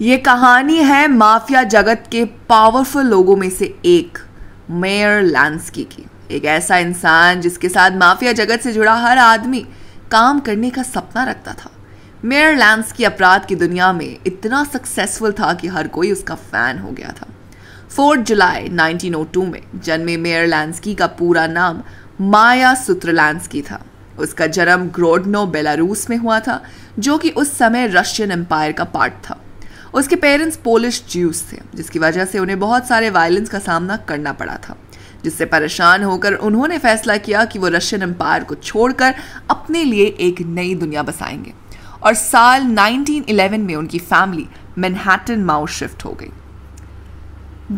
ये कहानी है माफिया जगत के पावरफुल लोगों में से एक मेयर लैंस्की की एक ऐसा इंसान जिसके साथ माफिया जगत से जुड़ा हर आदमी काम करने का सपना रखता था मेयर लैंसकी अपराध की दुनिया में इतना सक्सेसफुल था कि हर कोई उसका फैन हो गया था 4 जुलाई 1902 में जन्मे मेयर लांसकी का पूरा नाम माया सूत्रलांसकी था उसका जन्म ग्रोडनो बेलारूस में हुआ था जो कि उस समय रशियन एम्पायर का पार्ट था उसके पेरेंट्स पोलिश ज्यूस थे जिसकी वजह से उन्हें बहुत सारे वायलेंस का सामना करना पड़ा था जिससे परेशान होकर उन्होंने फैसला किया कि वो रशियन एम्पायर को छोड़कर अपने लिए एक नई दुनिया बसाएंगे और साल 1911 में उनकी फैमिली मैनहट्टन माउ शिफ्ट हो गई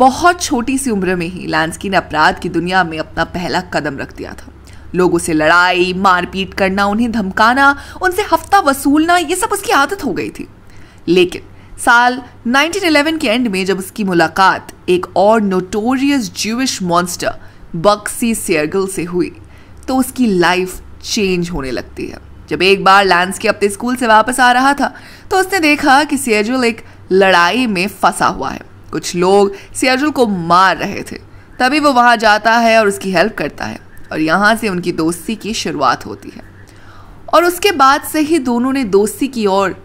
बहुत छोटी सी उम्र में ही लांसकी ने अपराध की दुनिया में अपना पहला कदम रख दिया था लोगों से लड़ाई मारपीट करना उन्हें धमकाना उनसे हफ्ता वसूलना ये सब उसकी आदत हो गई थी लेकिन साल 1911 के एंड में जब उसकी मुलाकात एक और notorious Jewish monster Bugsy Siegel से हुई तो उसकी लाइफ चेंज होने लगती है जब एक बार लैंस के अपने स्कूल से वापस आ रहा था तो उसने देखा कि सियरजुल एक लड़ाई में फंसा हुआ है कुछ लोग सियरजुल को मार रहे थे तभी वो वहाँ जाता है और उसकी हेल्प करता है और यहाँ से उनकी दोस्ती की शुरुआत होती है और उसके बाद से ही दोनों ने दोस्ती की ओर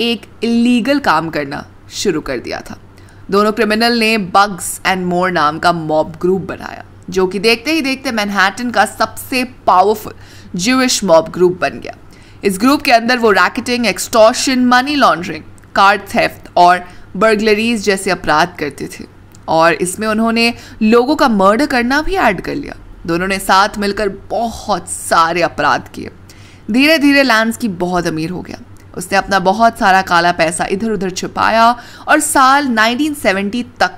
एक इलीगल काम करना शुरू कर दिया था दोनों क्रिमिनल ने बग्स एंड मोर नाम का मॉब ग्रुप बनाया जो कि देखते ही देखते मैनहैटन का सबसे पावरफुल ज्यूश मॉब ग्रुप बन गया इस ग्रुप के अंदर वो racketeering extortion money laundering card theft और बर्गलरीज जैसे अपराध करते थे और इसमें उन्होंने लोगों का मर्डर करना भी ऐड कर लिया दोनों ने साथ मिलकर बहुत सारे अपराध किए धीरे धीरे लैंस की बहुत अमीर हो गया उसने अपना बहुत सारा काला पैसा इधर उधर छुपाया और साल 1970 तक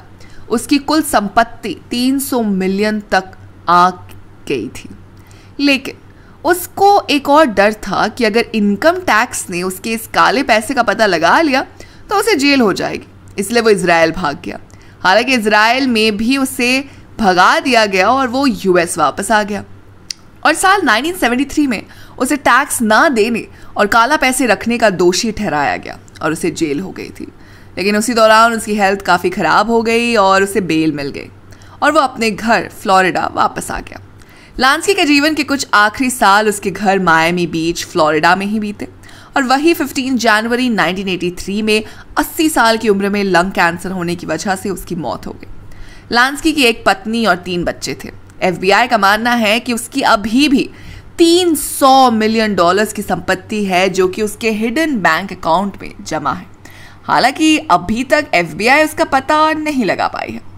उसकी कुल संपत्ति 300 मिलियन तक आ गई थी लेकिन उसको एक और डर था कि अगर इनकम टैक्स ने उसके इस काले पैसे का पता लगा लिया तो उसे जेल हो जाएगी इसलिए वो इसराइल भाग गया हालांकि इसराइल में भी उसे भगा दिया गया और वो यूएस वापस आ गया और साल 1973 में उसे टैक्स ना देने और काला पैसे रखने का दोषी ठहराया गया और उसे जेल हो गई थी लेकिन उसी दौरान उसकी हेल्थ काफ़ी ख़राब हो गई और उसे बेल मिल गई और वो अपने घर फ्लोरिडा वापस आ गया लांसकी के जीवन के कुछ आखिरी साल उसके घर मायमी बीच फ्लोरिडा में ही बीते और वही 15 जनवरी 1983 में 80 साल की उम्र में लंग कैंसर होने की वजह से उसकी मौत हो गई लांसकी की एक पत्नी और तीन बच्चे थे एफबीआई का मानना है कि उसकी अभी भी 300 मिलियन डॉलर्स की संपत्ति है जो कि उसके हिडन बैंक अकाउंट में जमा है हालांकि अभी तक एफबीआई उसका पता नहीं लगा पाई है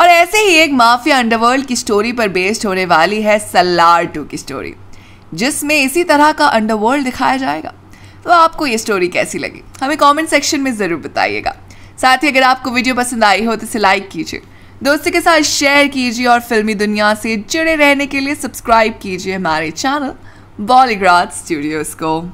और ऐसे ही एक माफिया अंडरवर्ल्ड की स्टोरी पर बेस्ड होने वाली है सल्लार टू की स्टोरी जिसमें इसी तरह का अंडरवर्ल्ड दिखाया जाएगा तो आपको ये स्टोरी कैसी लगी हमें कमेंट सेक्शन में ज़रूर बताइएगा साथ ही अगर आपको वीडियो पसंद आई हो तो इसे लाइक कीजिए दोस्तों के साथ शेयर कीजिए और फिल्मी दुनिया से जुड़े रहने के लिए सब्सक्राइब कीजिए हमारे चैनल बॉलीग्राज स्टूडियोज़ को